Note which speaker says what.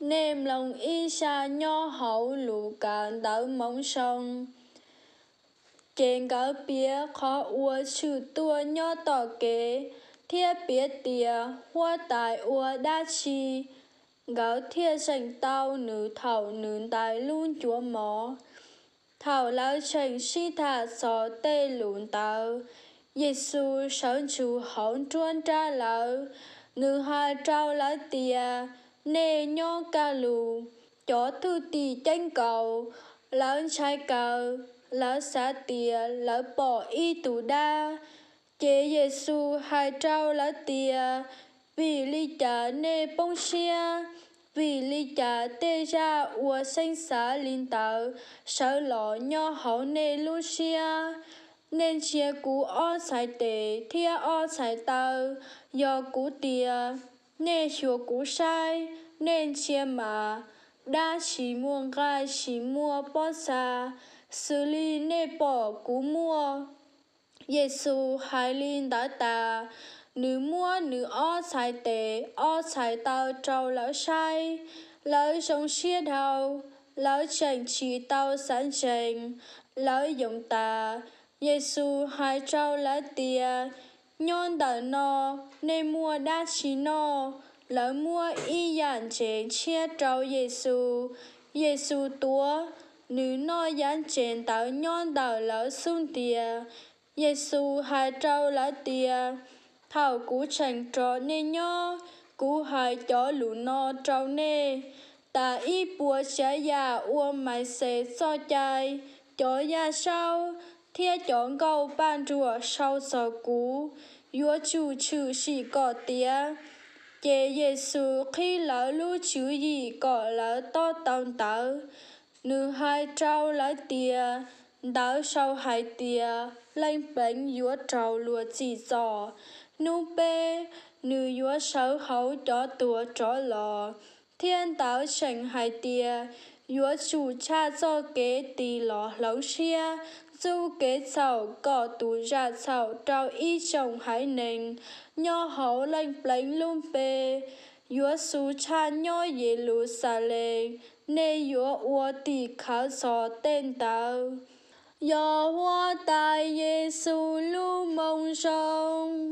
Speaker 1: niềm lòng y xa nho hậu lũ càng đỡ mong sông kiến cáo bia khó ua chữ tua nho tỏ kế thiết bia tìa hoa tài ua đa chi gáo thiết sành tao nữ thảo nữ tài luôn chúa mó thảo lão sành si thả xó tê tàu tao Giêsu sáng chú hóng chuôn tra lão nữ hai trao lão tìa nè nho ca lù chó thư tì tranh cầu lão sai cầu lão xá tìa lão bỏ y tù đa chế giê xu hai trao lão tìa vì ly trả nê bông xia vì ly trả tê ra ua xanh xá linh tạo sợ lọ nho hậu nê lu xia nên chia cú o sai tê thia o sai tàu do cú tìa nê chúa cú sai nên chia mà đa chỉ mua gai chỉ mua bó xa xử lý nê bỏ cú mua Giêsu hai linh đã ta nữ mua nữ o sai tệ o sai tao trâu lỡ sai lỡ sống xia đầu lỡ chàng chỉ tao sẵn chàng lỡ dùng ta Giêsu hai trâu lỡ tia nhon tờ no nê mua đa chí no lỡ mua y dàn chế chia trâu giê xu giê xu túa nữ no dàn chế tạo nhon tờ lỡ xung tìa giê xu hai trâu lỡ tìa thảo cú chẳng trò nê nhó cú hai chó lũ no trâu nê ta y bùa xé già uo mày xế so chai chó ya sau thế chọn câu ban rùa sau sở cú Yúa chú chú sĩ có tía Chế giê xu khi lỡ lũ chú gì có lỡ to tông tớ Nữ hai trao lỡ tía Đỡ sau hai tía lên bánh yúa trâu lùa chỉ giò Nụ bê Nữ yúa sáu hấu cho tùa tró lò Thiên tạo sành hai tía Yo su cha cho kế tì lò lấu xia, du kế sầu cỏ tú ra sầu trao y chồng hải nền, nho hấu lanh plánh lung bê. Yo su cha nho dễ lũ sa lê, nê yo ua tì khá so tên tàu. Yo hoa tai dễ su lưu mong sông.